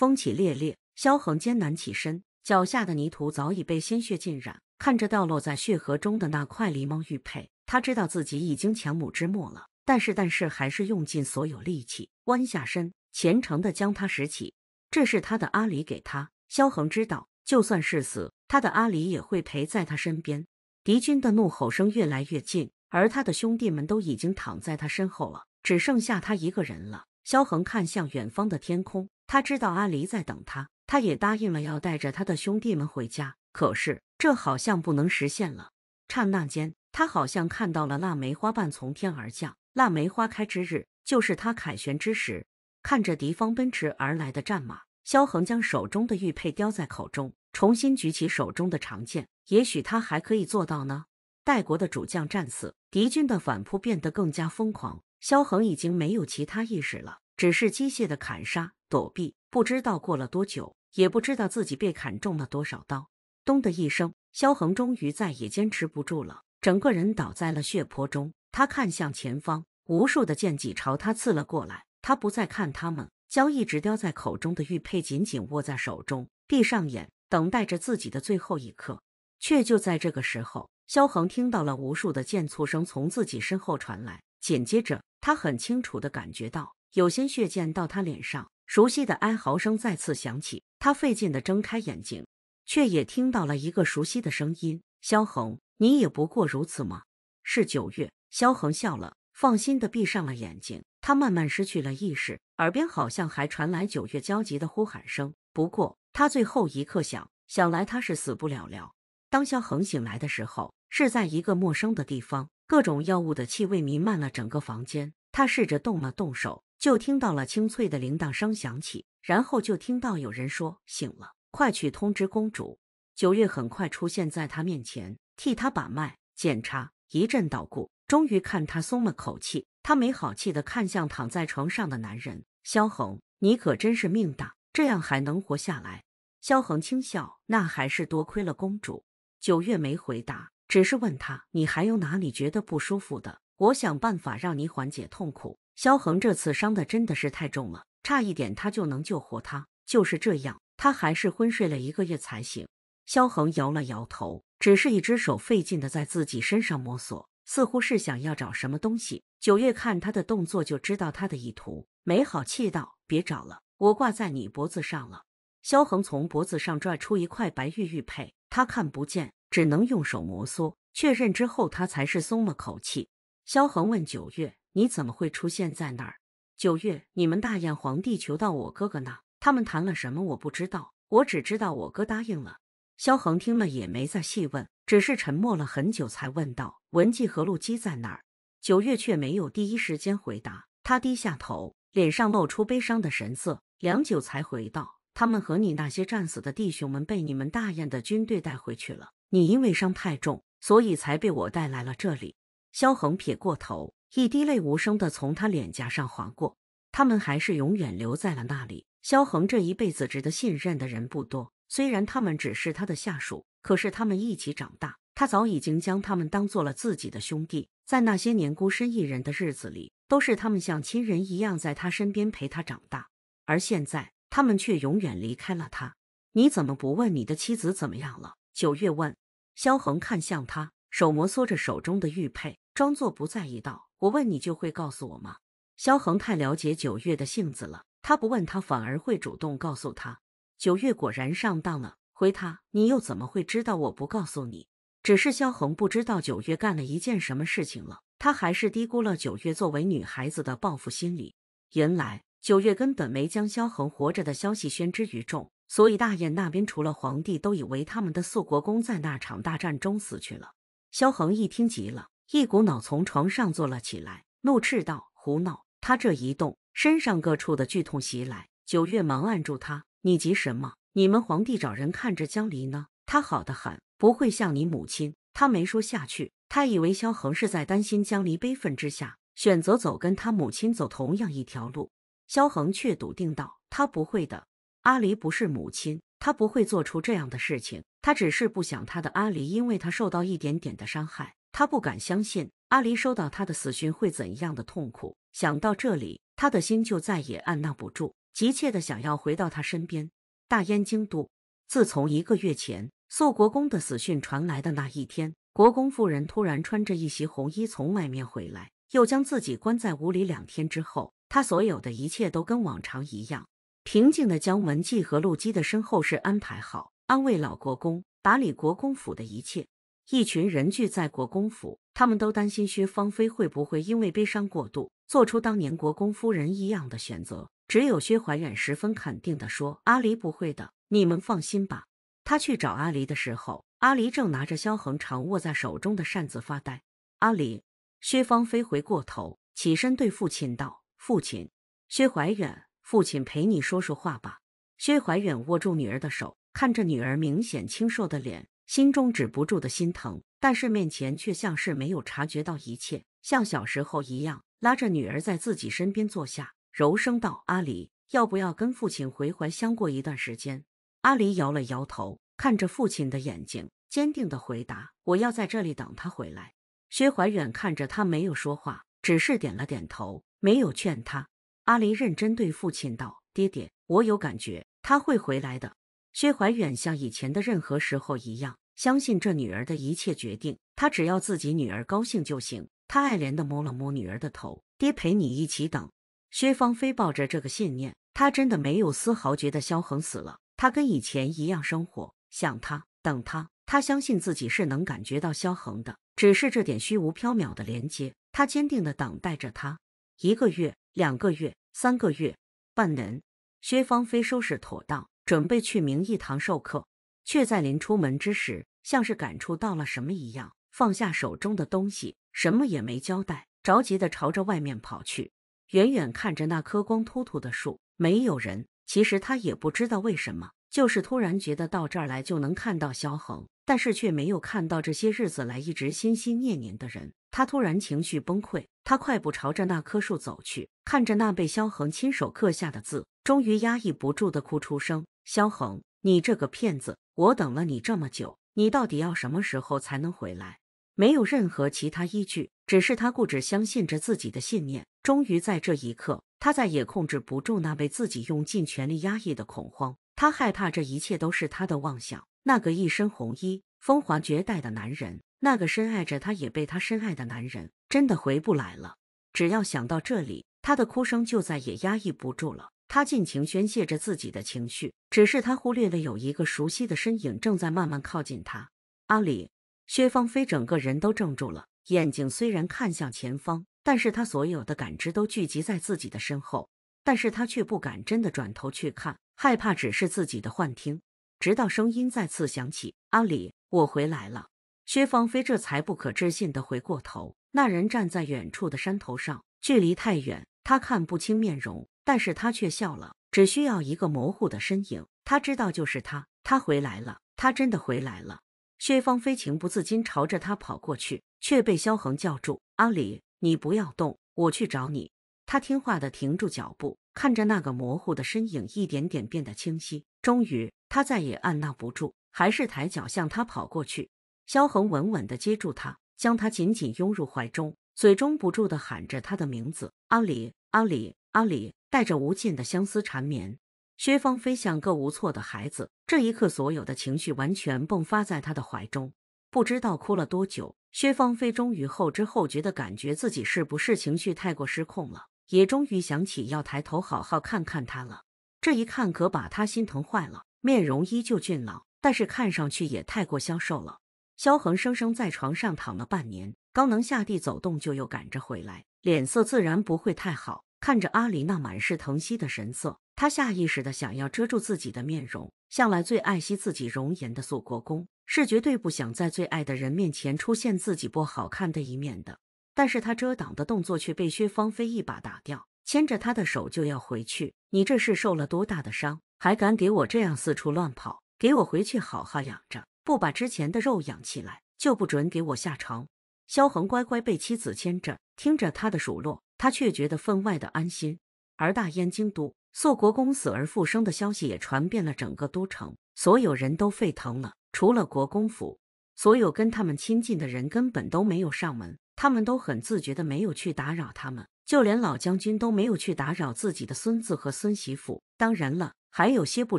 风起烈烈，萧恒艰难起身，脚下的泥土早已被鲜血浸染。看着掉落在血河中的那块狸猫玉佩，他知道自己已经强弩之末了。但是，但是还是用尽所有力气，弯下身，虔诚的将它拾起。这是他的阿狸给他。萧恒知道，就算是死，他的阿狸也会陪在他身边。敌军的怒吼声越来越近，而他的兄弟们都已经躺在他身后了，只剩下他一个人了。萧恒看向远方的天空。他知道阿离在等他，他也答应了要带着他的兄弟们回家。可是这好像不能实现了。刹那间，他好像看到了腊梅花瓣从天而降。腊梅花开之日，就是他凯旋之时。看着敌方奔驰而来的战马，萧衡将手中的玉佩叼在口中，重新举起手中的长剑。也许他还可以做到呢。代国的主将战死，敌军的反扑变得更加疯狂。萧衡已经没有其他意识了。只是机械的砍杀躲避，不知道过了多久，也不知道自己被砍中了多少刀。咚的一声，萧衡终于再也坚持不住了，整个人倒在了血泊中。他看向前方，无数的剑戟朝他刺了过来。他不再看他们，将一直叼在口中的玉佩紧紧握在手中，闭上眼，等待着自己的最后一刻。却就在这个时候，萧衡听到了无数的剑簇声从自己身后传来，紧接着，他很清楚的感觉到。有鲜血溅到他脸上，熟悉的哀嚎声再次响起。他费劲地睁开眼睛，却也听到了一个熟悉的声音：“萧恒，你也不过如此吗？”是九月。萧恒笑了，放心地闭上了眼睛。他慢慢失去了意识，耳边好像还传来九月焦急的呼喊声。不过，他最后一刻想，想来他是死不了了。当萧恒醒来的时候，是在一个陌生的地方，各种药物的气味弥漫了整个房间。他试着动了动手，就听到了清脆的铃铛声响起，然后就听到有人说：“醒了，快去通知公主。”九月很快出现在他面前，替他把脉检查，一阵捣鼓，终于看他松了口气。他没好气的看向躺在床上的男人：“萧恒，你可真是命大，这样还能活下来。”萧恒轻笑：“那还是多亏了公主。”九月没回答，只是问他：“你还有哪里觉得不舒服的？”我想办法让你缓解痛苦。萧恒这次伤的真的是太重了，差一点他就能救活他，就是这样，他还是昏睡了一个月才醒。萧恒摇了摇头，只是一只手费劲的在自己身上摸索，似乎是想要找什么东西。九月看他的动作就知道他的意图，没好气道：“别找了，我挂在你脖子上了。”萧恒从脖子上拽出一块白玉玉佩，他看不见，只能用手摩挲，确认之后他才是松了口气。萧恒问九月：“你怎么会出现在那儿？”九月：“你们大燕皇帝求到我哥哥那，他们谈了什么？我不知道。我只知道我哥答应了。”萧恒听了也没再细问，只是沉默了很久，才问道：“文纪和陆基在哪儿？”九月却没有第一时间回答，他低下头，脸上露出悲伤的神色，良久才回道：“他们和你那些战死的弟兄们被你们大燕的军队带回去了。你因为伤太重，所以才被我带来了这里。”萧恒撇过头，一滴泪无声的从他脸颊上划过，他们还是永远留在了那里。萧恒这一辈子值得信任的人不多，虽然他们只是他的下属，可是他们一起长大，他早已经将他们当做了自己的兄弟。在那些年孤身一人的日子里，都是他们像亲人一样在他身边陪他长大。而现在，他们却永远离开了他。你怎么不问你的妻子怎么样了？九月问。萧恒看向他，手摩挲着手中的玉佩。装作不在意道：“我问你就会告诉我吗？”萧恒太了解九月的性子了，他不问，他反而会主动告诉他。九月果然上当了，回他：“你又怎么会知道我不告诉你？只是萧恒不知道九月干了一件什么事情了，他还是低估了九月作为女孩子的报复心理。原来九月根本没将萧恒活着的消息宣之于众，所以大燕那边除了皇帝，都以为他们的肃国公在那场大战中死去了。萧恒一听急了。一股脑从床上坐了起来，怒斥道：“胡闹！”他这一动，身上各处的剧痛袭来。九月忙按住他：“你急什么？你们皇帝找人看着江离呢。他好的很，不会像你母亲。”他没说下去，他以为萧衡是在担心江离。悲愤之下，选择走跟他母亲走同样一条路。萧衡却笃定道：“他不会的。阿离不是母亲，他不会做出这样的事情。他只是不想他的阿离，因为他受到一点点的伤害。”他不敢相信阿离收到他的死讯会怎样的痛苦。想到这里，他的心就再也按捺不住，急切的想要回到他身边。大燕京都，自从一个月前素国公的死讯传来的那一天，国公夫人突然穿着一袭红衣从外面回来，又将自己关在屋里两天之后，他所有的一切都跟往常一样平静的将文姬和陆基的身后事安排好，安慰老国公，打理国公府的一切。一群人聚在国公府，他们都担心薛芳菲会不会因为悲伤过度，做出当年国公夫人一样的选择。只有薛怀远十分肯定地说：“阿离不会的，你们放心吧。”他去找阿离的时候，阿离正拿着萧恒常握在手中的扇子发呆。阿离，薛芳菲回过头，起身对父亲道：“父亲，薛怀远，父亲陪你说说话吧。”薛怀远握住女儿的手，看着女儿明显清瘦的脸。心中止不住的心疼，但是面前却像是没有察觉到一切，像小时候一样拉着女儿在自己身边坐下，柔声道：“阿离，要不要跟父亲回怀乡过一段时间？”阿离摇了摇头，看着父亲的眼睛，坚定的回答：“我要在这里等他回来。”薛怀远看着他，没有说话，只是点了点头，没有劝他。阿离认真对父亲道：“爹爹，我有感觉，他会回来的。”薛怀远像以前的任何时候一样，相信这女儿的一切决定。他只要自己女儿高兴就行。他爱怜的摸了摸女儿的头：“爹陪你一起等。”薛芳菲抱着这个信念，她真的没有丝毫觉得萧恒死了。她跟以前一样生活，想他，等他。她相信自己是能感觉到萧恒的，只是这点虚无缥缈的连接。她坚定的等待着他，一个月，两个月，三个月，半年。薛芳菲收拾妥当。准备去明义堂授课，却在临出门之时，像是感触到了什么一样，放下手中的东西，什么也没交代，着急的朝着外面跑去。远远看着那棵光秃秃的树，没有人。其实他也不知道为什么，就是突然觉得到这儿来就能看到萧衡，但是却没有看到这些日子来一直心心念念的人。他突然情绪崩溃，他快步朝着那棵树走去，看着那被萧衡亲手刻下的字，终于压抑不住的哭出声。萧恒，你这个骗子！我等了你这么久，你到底要什么时候才能回来？没有任何其他依据，只是他固执相信着自己的信念。终于在这一刻，他再也控制不住那被自己用尽全力压抑的恐慌。他害怕这一切都是他的妄想。那个一身红衣、风华绝代的男人，那个深爱着他也被他深爱的男人，真的回不来了。只要想到这里，他的哭声就再也压抑不住了。他尽情宣泄着自己的情绪，只是他忽略了有一个熟悉的身影正在慢慢靠近他。阿里，薛芳菲整个人都怔住了，眼睛虽然看向前方，但是他所有的感知都聚集在自己的身后，但是他却不敢真的转头去看，害怕只是自己的幻听。直到声音再次响起：“阿里，我回来了。”薛芳菲这才不可置信地回过头，那人站在远处的山头上，距离太远。他看不清面容，但是他却笑了。只需要一个模糊的身影，他知道就是他，他回来了，他真的回来了。薛芳菲情不自禁朝着他跑过去，却被萧恒叫住：“阿离，你不要动，我去找你。”他听话的停住脚步，看着那个模糊的身影一点点变得清晰。终于，他再也按捺不住，还是抬脚向他跑过去。萧恒稳稳的接住他，将他紧紧拥入怀中，嘴中不住的喊着他的名字：“阿离。”阿里，阿里，带着无尽的相思缠绵。薛芳菲像个无措的孩子，这一刻，所有的情绪完全迸发在他的怀中，不知道哭了多久。薛芳菲终于后知后觉地感觉自己是不是情绪太过失控了，也终于想起要抬头好好看看他了。这一看可把他心疼坏了，面容依旧俊朗，但是看上去也太过消瘦了。萧恒生生在床上躺了半年，刚能下地走动，就又赶着回来。脸色自然不会太好，看着阿离那满是疼惜的神色，他下意识的想要遮住自己的面容。向来最爱惜自己容颜的肃国公，是绝对不想在最爱的人面前出现自己不好看的一面的。但是他遮挡的动作却被薛芳菲一把打掉，牵着他的手就要回去。你这是受了多大的伤，还敢给我这样四处乱跑？给我回去好好养着，不把之前的肉养起来，就不准给我下床。萧恒乖乖被妻子牵着。听着他的数落，他却觉得分外的安心。而大燕京都，宋国公死而复生的消息也传遍了整个都城，所有人都沸腾了。除了国公府，所有跟他们亲近的人根本都没有上门，他们都很自觉的没有去打扰他们，就连老将军都没有去打扰自己的孙子和孙媳妇。当然了，还有些不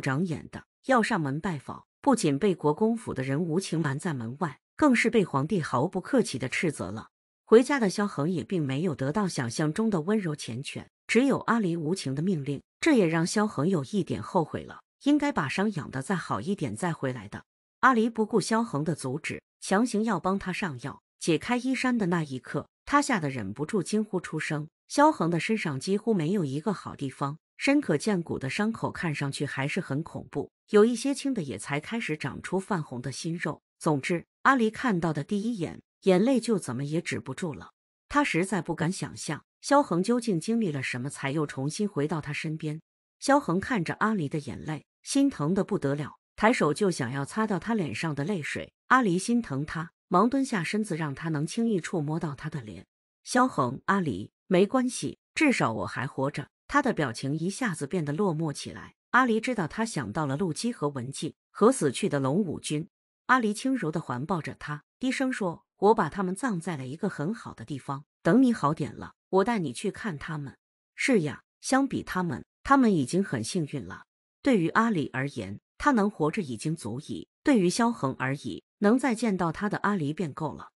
长眼的要上门拜访，不仅被国公府的人无情拦在门外，更是被皇帝毫不客气的斥责了。回家的萧恒也并没有得到想象中的温柔缱绻，只有阿离无情的命令。这也让萧恒有一点后悔了，应该把伤养的再好一点再回来的。阿离不顾萧恒的阻止，强行要帮他上药。解开衣衫的那一刻，他吓得忍不住惊呼出声。萧恒的身上几乎没有一个好地方，深可见骨的伤口看上去还是很恐怖，有一些轻的也才开始长出泛红的新肉。总之，阿离看到的第一眼。眼泪就怎么也止不住了，他实在不敢想象萧恒究竟经历了什么，才又重新回到他身边。萧恒看着阿离的眼泪，心疼的不得了，抬手就想要擦掉他脸上的泪水。阿离心疼他，忙蹲下身子，让他能轻易触摸到他的脸。萧恒，阿离，没关系，至少我还活着。他的表情一下子变得落寞起来。阿离知道他想到了陆基和文静和死去的龙武军。阿离轻柔的环抱着他，低声说。我把他们葬在了一个很好的地方。等你好点了，我带你去看他们。是呀，相比他们，他们已经很幸运了。对于阿里而言，他能活着已经足矣；对于萧恒而已，能再见到他的阿离便够了。